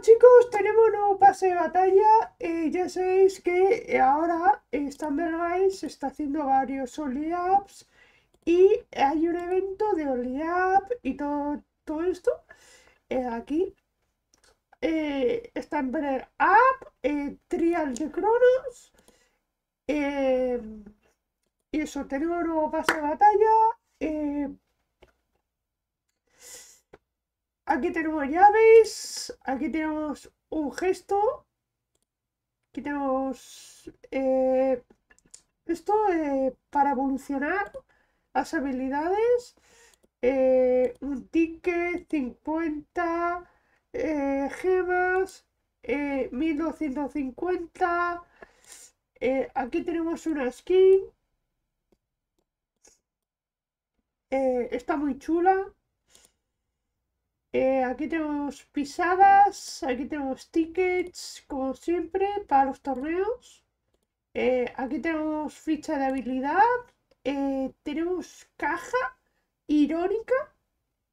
chicos, tenemos un nuevo pase de batalla. Eh, ya sabéis que eh, ahora eh, están se está haciendo varios only Apps y hay un evento de only up y todo, todo esto. aquí eh, ver Up, eh, Trial de Cronos. y eso, tenemos un nuevo pase de batalla. Aquí tenemos llaves. Aquí tenemos un gesto. Aquí tenemos eh, esto eh, para evolucionar las habilidades. Eh, un ticket, 50 gemas, 1250. aquí tenemos una skin. está muy chula. Eh, aquí tenemos pisadas, aquí tenemos tickets, como siempre, para los torneos. Eh, aquí tenemos ficha de habilidad. Eh, tenemos caja irónica,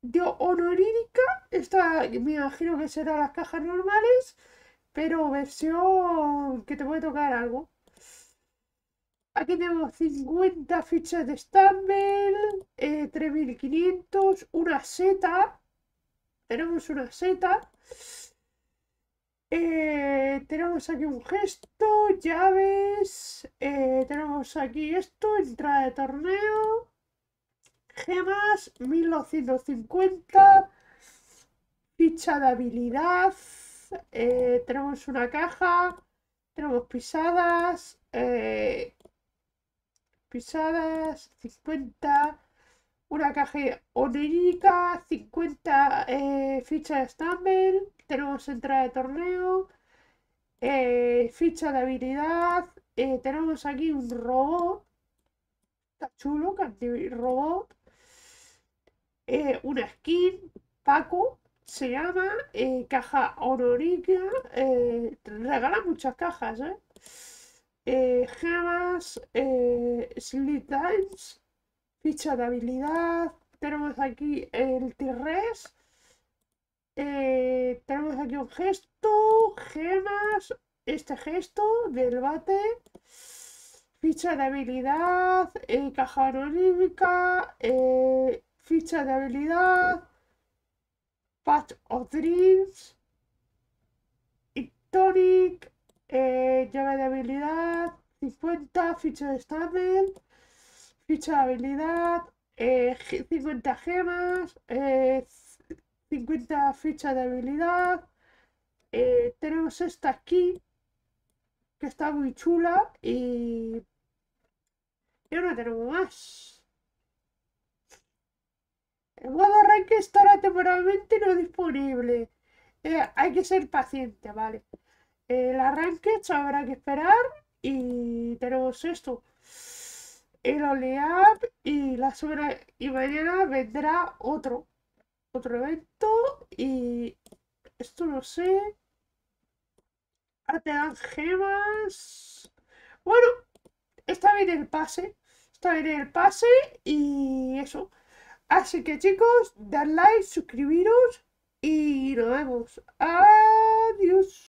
de honorírica. Esta me imagino que será las cajas normales, pero versión que te puede tocar algo. Aquí tenemos 50 fichas de Stumble, 3500, una seta, tenemos una seta. Eh, tenemos aquí un gesto, llaves, eh, tenemos aquí esto, entrada de torneo, gemas, 1950, ficha de habilidad, eh, tenemos una caja, tenemos pisadas, pisadas, 50, una caja onírica, 50 eh, fichas de Stumble, tenemos entrada de torneo, eh, ficha de habilidad, eh, tenemos aquí un robot, está chulo, robot, una skin, Paco, se llama, caja te regala muchas cajas, gemas, slit Times, ficha de habilidad, tenemos aquí el T-Res, eh, tenemos aquí un gesto, gemas, este gesto del bate, ficha de habilidad, eh, caja aerolímica, eh, ficha de habilidad, Patch of Dreams, Tonic, llave de habilidad, 50, ficha de Statement. Eh, eh, ficha de habilidad, 50 gemas, 50 fichas de habilidad. tenemos esta aquí, que está muy chula y... Yo no tengo más. El modo arranque estará temporalmente no disponible. Eh, hay que ser paciente, ¿vale? El arranque habrá que esperar y tenemos esto el OLEAP y la semana y mañana vendrá otro otro evento y esto no sé te dan gemas bueno está bien el pase está bien el pase y eso así que chicos dad like suscribiros y nos vemos adiós